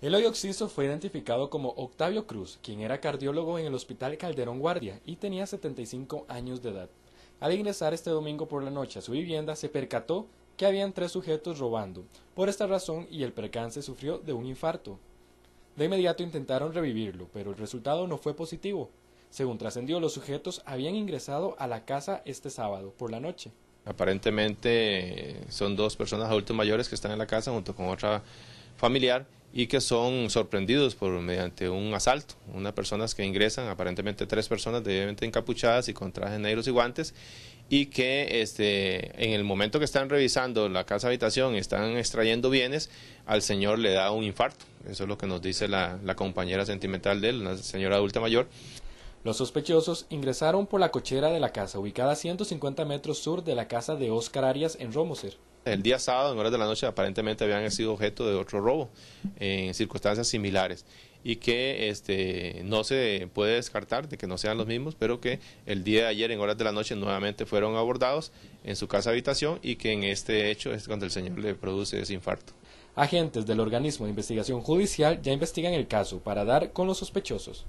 El hoyo occiso fue identificado como Octavio Cruz, quien era cardiólogo en el Hospital Calderón Guardia y tenía 75 años de edad. Al ingresar este domingo por la noche a su vivienda, se percató que habían tres sujetos robando. Por esta razón y el percance sufrió de un infarto. De inmediato intentaron revivirlo, pero el resultado no fue positivo. Según trascendió, los sujetos habían ingresado a la casa este sábado por la noche. Aparentemente eh, son dos personas adultos mayores que están en la casa junto con otra familiar y que son sorprendidos por mediante un asalto. Unas personas que ingresan, aparentemente tres personas debidamente encapuchadas y con trajes negros y guantes, y que este, en el momento que están revisando la casa habitación están extrayendo bienes, al señor le da un infarto. Eso es lo que nos dice la, la compañera sentimental de él, una señora adulta mayor. Los sospechosos ingresaron por la cochera de la casa, ubicada a 150 metros sur de la casa de Oscar Arias en Romoser. El día sábado, en horas de la noche, aparentemente habían sido objeto de otro robo en circunstancias similares y que este, no se puede descartar de que no sean los mismos, pero que el día de ayer en horas de la noche nuevamente fueron abordados en su casa habitación y que en este hecho es cuando el señor le produce ese infarto. Agentes del organismo de investigación judicial ya investigan el caso para dar con los sospechosos.